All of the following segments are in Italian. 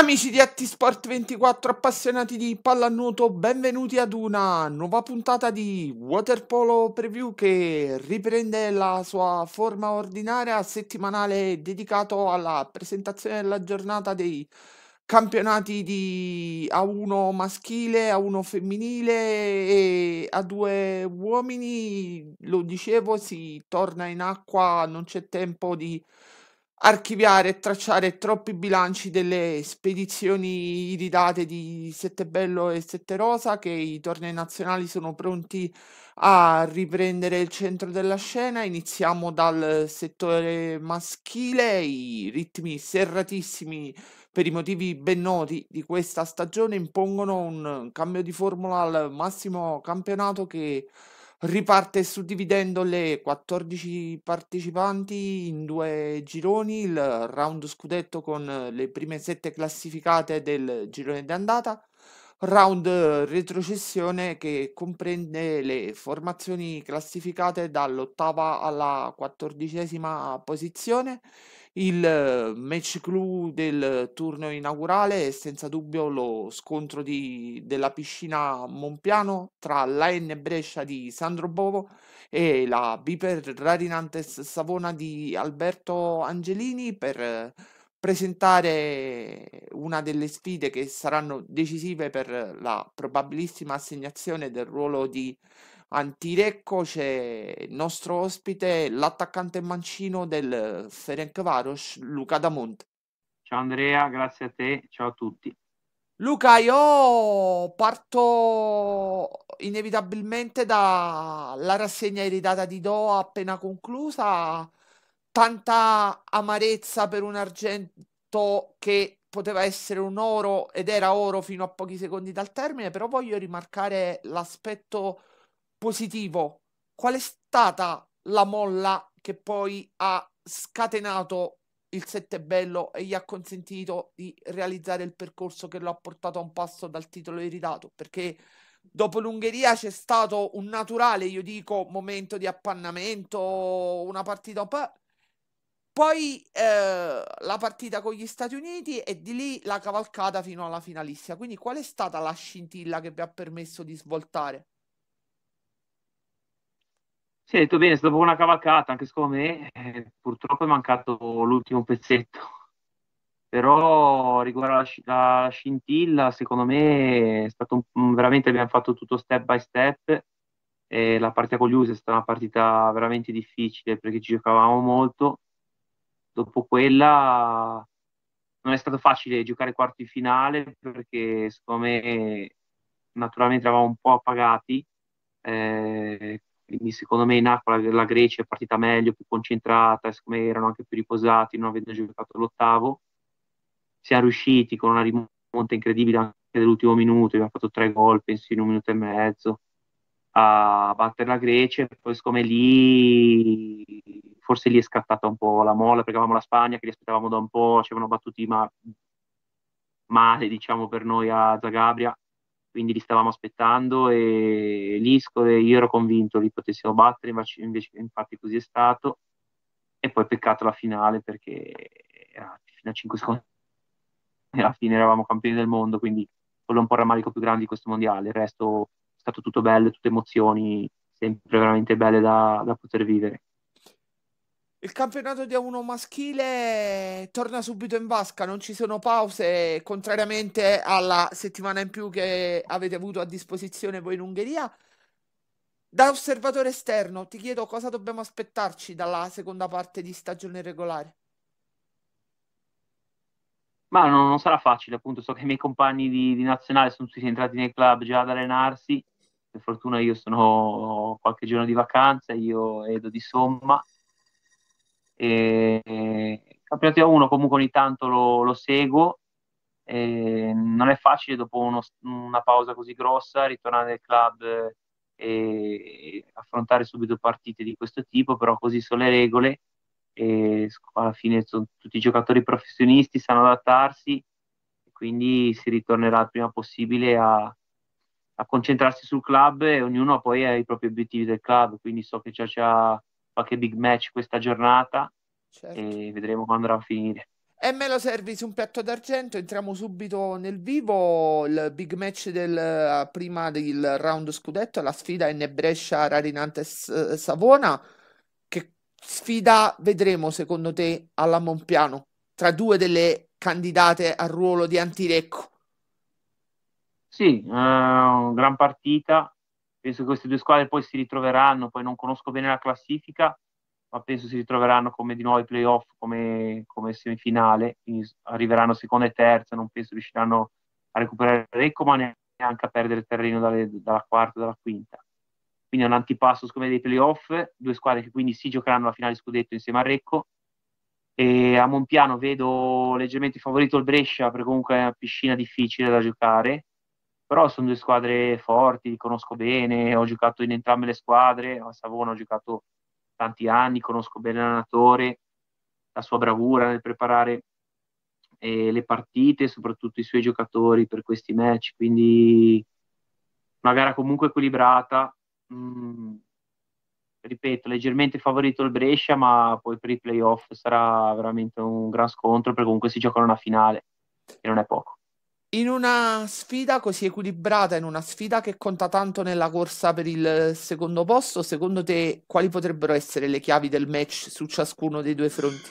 Amici di Atti Sport 24 appassionati di pallanuoto, benvenuti ad una nuova puntata di Waterpolo Preview che riprende la sua forma ordinaria settimanale dedicato alla presentazione della giornata dei campionati di A1 maschile, A1 femminile e A2 uomini. Lo dicevo, si torna in acqua, non c'è tempo di archiviare e tracciare troppi bilanci delle spedizioni iridate di Bello e Rosa che i tornei nazionali sono pronti a riprendere il centro della scena. Iniziamo dal settore maschile, i ritmi serratissimi per i motivi ben noti di questa stagione impongono un cambio di formula al massimo campionato che riparte suddividendo le 14 partecipanti in due gironi, il round scudetto con le prime sette classificate del girone d'andata, round retrocessione che comprende le formazioni classificate dall'ottava alla quattordicesima posizione il eh, match clou del turno inaugurale è senza dubbio lo scontro di, della piscina Monpiano tra l'AN Brescia di Sandro Bovo e la Biper Radinantes Savona di Alberto Angelini per eh, presentare una delle sfide che saranno decisive per la probabilissima assegnazione del ruolo di Antirecco c'è il nostro ospite, l'attaccante mancino del Ferencvaros, Luca Damont. Ciao Andrea, grazie a te, ciao a tutti. Luca, io parto inevitabilmente dalla rassegna iridata di Doha appena conclusa, tanta amarezza per un argento che poteva essere un oro ed era oro fino a pochi secondi dal termine, però voglio rimarcare l'aspetto positivo, qual è stata la molla che poi ha scatenato il sette bello e gli ha consentito di realizzare il percorso che lo ha portato a un passo dal titolo iridato? perché dopo l'Ungheria c'è stato un naturale io dico momento di appannamento una partita un po' poi eh, la partita con gli Stati Uniti e di lì la cavalcata fino alla finalissima quindi qual è stata la scintilla che vi ha permesso di svoltare? Sì, hai detto bene, è stata una cavalcata, anche secondo me eh, purtroppo è mancato l'ultimo pezzetto, però riguardo alla, sci- alla scintilla, secondo me è stato un, veramente abbiamo fatto tutto step by step e la partita con gli USA è stata una partita veramente difficile perché ci giocavamo molto, dopo quella non è stato facile giocare quarti di finale perché secondo me naturalmente eravamo un po' appagati. Eh, quindi secondo me in acqua la, la, Grecia è partita meglio, più concentrata, siccome erano anche più riposati, non avendo giocato l'ottavo. Siamo riusciti con una rimonta incredibile anche dell'ultimo minuto, abbiamo fatto tre gol, penso in un minuto e mezzo, a battere la Grecia. Poi siccome lì, forse lì è scattata un po' la molla, perché avevamo la Spagna che li aspettavamo da un po', ci avevano battuti ma, male, diciamo, per noi a Zagabria quindi li stavamo aspettando e l'Isco e io ero convinto li potessimo battere, invece, infatti così è stato. E poi peccato la finale perché era fino a 5 secondi e alla fine eravamo campioni del mondo, quindi quello è un po' il rammarico più grande di questo mondiale, il resto è stato tutto bello, tutte emozioni sempre veramente belle da, da poter vivere. Il campionato di A1 maschile torna subito in vasca, non ci sono pause, contrariamente alla settimana in più che avete avuto a disposizione voi in Ungheria. Da osservatore esterno ti chiedo cosa dobbiamo aspettarci dalla seconda parte di stagione regolare. Ma non, non sarà facile, appunto, so che i miei compagni di, di nazionale sono tutti entrati nei club già ad allenarsi, per fortuna io sono qualche giorno di vacanza, io edo di somma e, il campionato A1 comunque ogni tanto lo, lo seguo, non è facile dopo uno, una pausa così grossa ritornare nel club e affrontare subito partite di questo tipo, però così sono le regole e alla fine sono tutti i giocatori professionisti, sanno adattarsi e quindi si ritornerà il prima possibile a, a concentrarsi sul club e ognuno poi ha i propri obiettivi del club, quindi so che già Ciaccia qualche big match questa giornata certo. e vedremo quando andrà a finire. E me lo servi su un piatto d'argento, entriamo subito nel vivo, il big match del, eh, prima del round scudetto, la sfida in Brescia Rarinantes eh, Savona, che sfida vedremo secondo te alla Monpiano tra due delle candidate al ruolo di Antirecco? Sì, eh, gran partita, penso che queste due squadre poi si ritroveranno, poi non conosco bene la classifica, ma penso si ritroveranno come di nuovo ai playoff, come, come semifinale, quindi arriveranno seconda e terza, non penso riusciranno a recuperare Recco, ma neanche a perdere terreno dalle, dalla quarta, dalla quinta. Quindi è un antipasso, siccome dei playoff, due squadre che quindi si giocheranno la finale scudetto insieme a Recco. E a Monpiano vedo leggermente favorito il Brescia, perché comunque è una piscina difficile da giocare, però sono due squadre forti, li conosco bene, ho giocato in entrambe le squadre, a Savona ho giocato tanti anni, conosco bene l'allenatore, la sua bravura nel preparare eh, le partite, soprattutto i suoi giocatori per questi match, quindi una gara comunque equilibrata, mh, mm, ripeto, leggermente favorito il Brescia, ma poi per i playoff sarà veramente un gran scontro perché comunque si gioca una finale e non è poco. In una sfida così equilibrata, in una sfida che conta tanto nella corsa per il secondo posto, secondo te quali potrebbero essere le chiavi del match su ciascuno dei due fronti?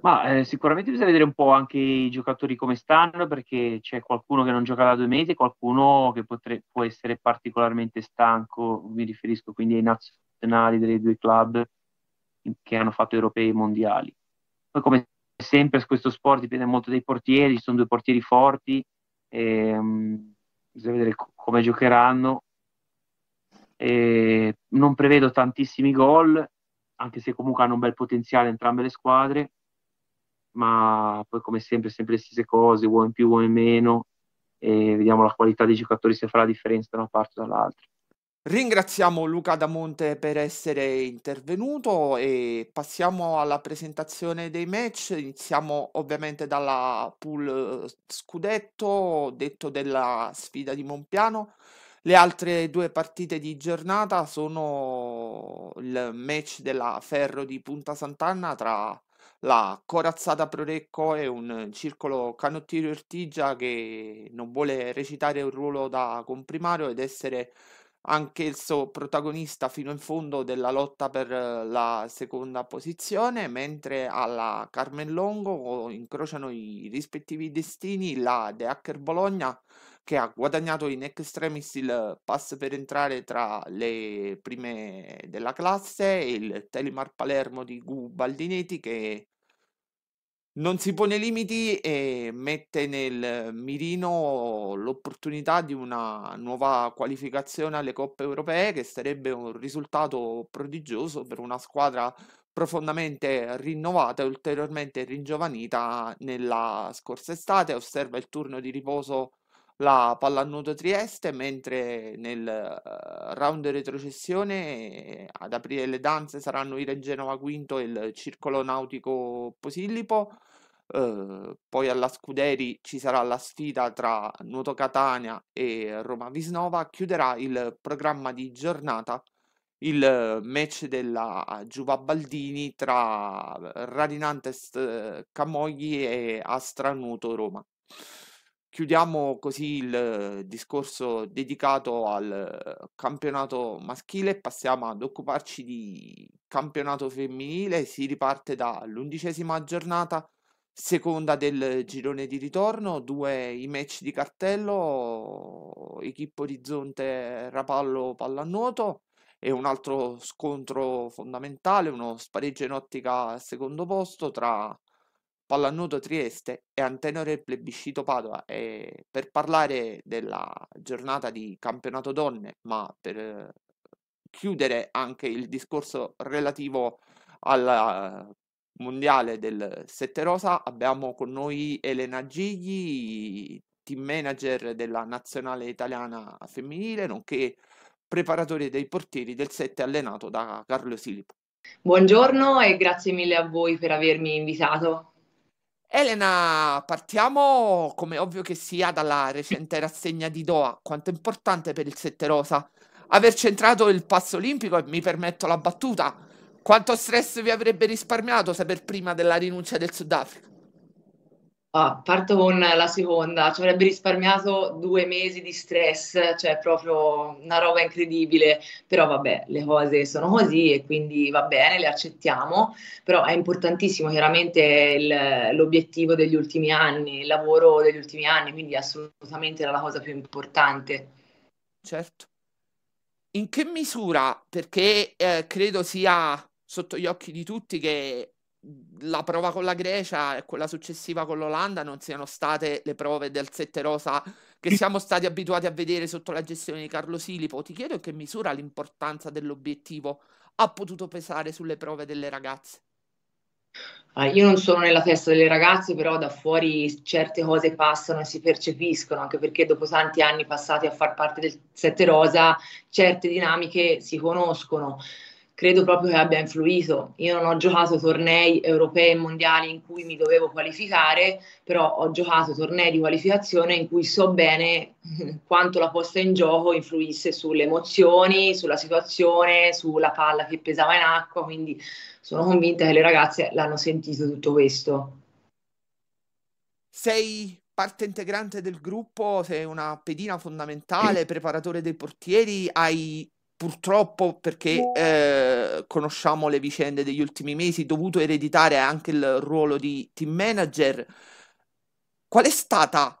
Ma eh, sicuramente bisogna vedere un po' anche i giocatori come stanno, perché c'è qualcuno che non gioca da due mesi, qualcuno che potre- può essere particolarmente stanco, mi riferisco quindi ai nazionali dei due club che hanno fatto europei e mondiali. Poi come sempre questo sport dipende molto dai portieri, ci sono due portieri forti, ehm, bisogna vedere come giocheranno. Eh, non prevedo tantissimi gol, anche se comunque hanno un bel potenziale entrambe le squadre, ma poi come sempre, sempre le stesse cose, uomo in più, uomo in meno, e vediamo la qualità dei giocatori se fa la differenza da una parte o dall'altra. Ringraziamo Luca Damonte per essere intervenuto e passiamo alla presentazione dei match. Iniziamo ovviamente dalla pool eh, scudetto, detto della sfida di Monpiano. Le altre due partite di giornata sono il match della Ferro di Punta Sant'Anna tra la corazzata Prorecco e un circolo canottiero Ortigia che non vuole recitare un ruolo da comprimario ed essere anche il suo protagonista fino in fondo della lotta per eh, la seconda posizione, mentre alla Carmen Longo incrociano i rispettivi destini la De Hacker Bologna che ha guadagnato in extremis il pass per entrare tra le prime della classe e il Telemar Palermo di Gu Baldinetti che non si pone limiti e mette nel mirino l'opportunità di una nuova qualificazione alle coppe europee che sarebbe un risultato prodigioso per una squadra profondamente rinnovata e ulteriormente ringiovanita nella scorsa estate, osserva il turno di riposo la Pallanuoto Trieste, mentre nel uh, round retrocessione eh, ad aprire le danze saranno il Genova Quinto e il Circolo Nautico Posillipo. Uh, poi alla Scuderi ci sarà la sfida tra Nuoto Catania e Roma Visnova. Chiuderà il programma di giornata il match della Giuva Baldini tra Radinantes Camogli e Astranuto Roma chiudiamo così il discorso dedicato al campionato maschile e passiamo ad occuparci di campionato femminile. Si riparte dall'undicesima giornata, seconda del girone di ritorno, due i match di cartello, Equipe Orizzonte Rapallo Pallanuoto e un altro scontro fondamentale, uno spareggio in ottica al secondo posto tra Pallannuto Trieste e Antenore Plebiscito Padova. E per parlare della giornata di campionato donne, ma per eh, chiudere anche il discorso relativo al mondiale del Sette Rosa, abbiamo con noi Elena Gigli, team manager della nazionale italiana femminile, nonché preparatore dei portieri del 7 allenato da Carlo Silipo. Buongiorno e grazie mille a voi per avermi invitato. Elena, partiamo come ovvio che sia dalla recente rassegna di Doha. Quanto è importante per il Sette Rosa aver centrato il passo olimpico e mi permetto la battuta. Quanto stress vi avrebbe risparmiato saper prima della rinuncia del Sudafrica? Ah, parto con la seconda, ci avrebbe risparmiato due mesi di stress, cioè proprio una roba incredibile, però vabbè, le cose sono così e quindi va bene, le accettiamo, però è importantissimo chiaramente il, l'obiettivo degli ultimi anni, il lavoro degli ultimi anni, quindi assolutamente era la cosa più importante. Certo. In che misura, perché eh, credo sia sotto gli occhi di tutti che la prova con la Grecia e quella successiva con l'Olanda non siano state le prove del sette rosa che siamo stati abituati a vedere sotto la gestione di Carlo Silipo. Ti chiedo in che misura l'importanza dell'obiettivo ha potuto pesare sulle prove delle ragazze. Ah, io non sono nella testa delle ragazze, però da fuori certe cose passano e si percepiscono, anche perché dopo tanti anni passati a far parte del Sette Rosa, certe dinamiche si conoscono credo proprio che abbia influito. Io non ho giocato tornei europei e mondiali in cui mi dovevo qualificare, però ho giocato tornei di qualificazione in cui so bene quanto la posta in gioco influisse sulle emozioni, sulla situazione, sulla palla che pesava in acqua, quindi sono convinta che le ragazze l'hanno sentito tutto questo. Sei parte integrante del gruppo, sei una pedina fondamentale, preparatore dei portieri, hai purtroppo perché eh, conosciamo le vicende degli ultimi mesi, dovuto ereditare anche il ruolo di team manager, qual è stata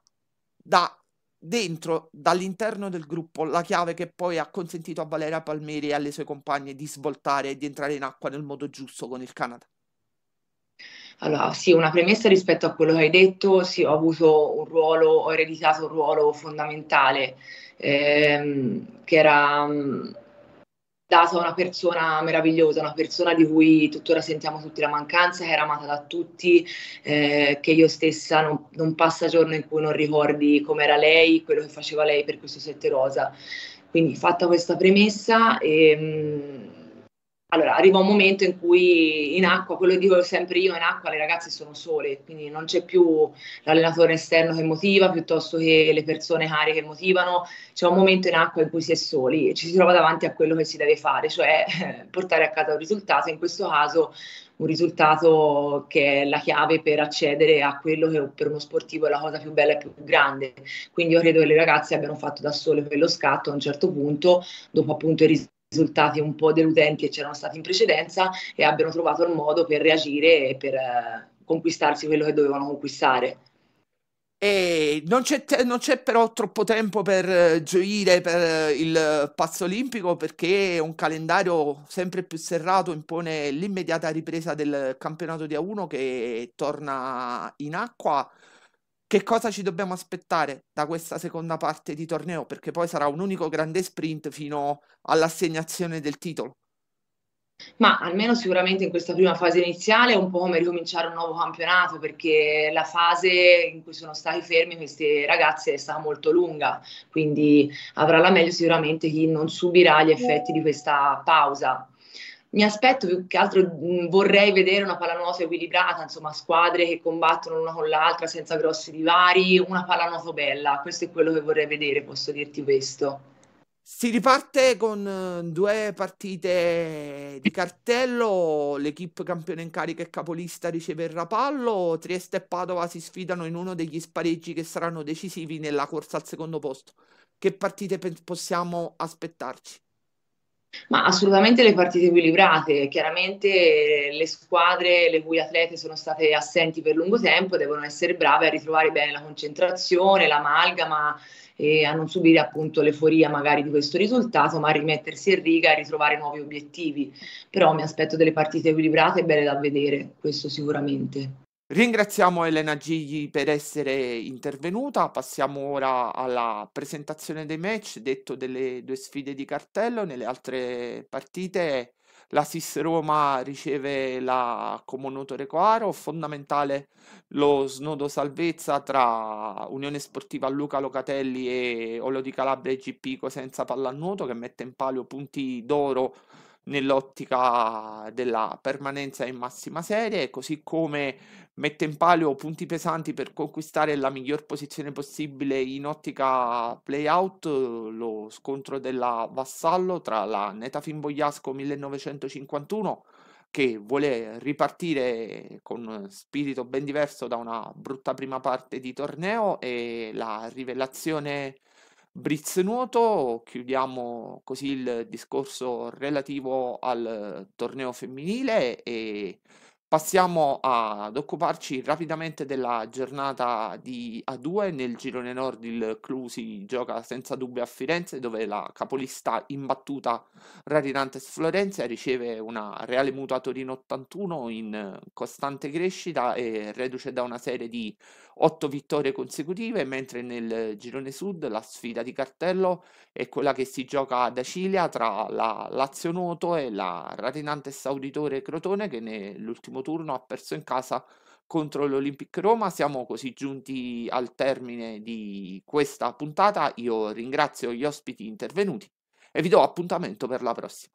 da dentro, dall'interno del gruppo, la chiave che poi ha consentito a Valeria Palmieri e alle sue compagne di svoltare e di entrare in acqua nel modo giusto con il Canada? Allora, sì, una premessa rispetto a quello che hai detto, sì, ho avuto un ruolo, ho ereditato un ruolo fondamentale, ehm, che era mm, data una persona meravigliosa, una persona di cui tuttora sentiamo tutti la mancanza, che era amata da tutti, eh, che io stessa non, non, passa giorno in cui non ricordi com'era lei, quello che faceva lei per questo sette rosa. Quindi fatta questa premessa, e, ehm, allora, arriva un momento in cui in acqua, quello che dico sempre io, in acqua le ragazze sono sole, quindi non c'è più l'allenatore esterno che motiva piuttosto che le persone care che motivano, c'è un momento in acqua in cui si è soli e ci si trova davanti a quello che si deve fare, cioè portare a casa un risultato, in questo caso un risultato che è la chiave per accedere a quello che per uno sportivo è la cosa più bella e più grande. Quindi io credo che le ragazze abbiano fatto da sole quello scatto a un certo punto, dopo appunto i risultati risultati un po' deludenti che c'erano stati in precedenza e abbiano trovato il modo per reagire e per eh, conquistarsi quello che dovevano conquistare. E non c'è, te- non c'è, però troppo tempo per eh, gioire per eh, il passo olimpico perché un calendario sempre più serrato impone l'immediata ripresa del campionato di A1 che torna in acqua. Che cosa ci dobbiamo aspettare da questa seconda parte di torneo? Perché poi sarà un unico grande sprint fino all'assegnazione del titolo. Ma almeno sicuramente in questa prima fase iniziale è un po' come ricominciare un nuovo campionato perché la fase in cui sono stati fermi queste ragazze è stata molto lunga, quindi avrà la meglio sicuramente chi non subirà gli effetti di questa pausa mi aspetto più che altro mm, vorrei vedere una pallanuoto equilibrata, insomma squadre che combattono l'una con l'altra senza grossi divari, una pallanuoto bella, questo è quello che vorrei vedere, posso dirti questo. Si riparte con eh, due partite di cartello, l'equipe campione in carica e capolista riceve il rapallo, Trieste e Padova si sfidano in uno degli spareggi che saranno decisivi nella corsa al secondo posto. Che partite pe- possiamo aspettarci? Ma assolutamente le partite equilibrate, chiaramente le squadre le cui atlete sono state assenti per lungo tempo devono essere brave a ritrovare bene la concentrazione, l'amalgama e a non subire appunto l'euforia magari di questo risultato, ma a rimettersi in riga e ritrovare nuovi obiettivi. Però mi aspetto delle partite equilibrate e belle da vedere, questo sicuramente. Ringraziamo Elena Gigli per essere intervenuta, passiamo ora alla presentazione dei match, detto delle due sfide di cartello, nelle altre partite la SIS Roma riceve la Comunoto Recoaro, fondamentale lo snodo salvezza tra Unione Sportiva Luca Locatelli e Olo di Calabria e GP Cosenza Pallannuoto che mette in palio punti d'oro nell'ottica della permanenza in massima serie, così come mette in palio punti pesanti per conquistare la miglior posizione possibile in ottica playout, lo scontro della Vassallo tra la Neta Fimbogliasco 1951 che vuole ripartire con spirito ben diverso da una brutta prima parte di torneo e la rivelazione Briz Nuoto, chiudiamo così il discorso relativo al torneo femminile e Passiamo ad occuparci rapidamente della giornata di A2. Nel girone nord il Clusi gioca senza dubbio a Firenze, dove la capolista imbattuta Rarirantes Florencia riceve una Reale Mutua Torino 81 in costante crescita e reduce da una serie di 8 vittorie consecutive, mentre nel girone sud la sfida di cartello è quella che si gioca ad Acilia tra la Lazio Nuoto e la Rarirantes Auditore Crotone che nell'ultimo primo turno ha perso in casa contro l'Olympic Roma. Siamo così giunti al termine di questa puntata. Io ringrazio gli ospiti intervenuti e vi do appuntamento per la prossima.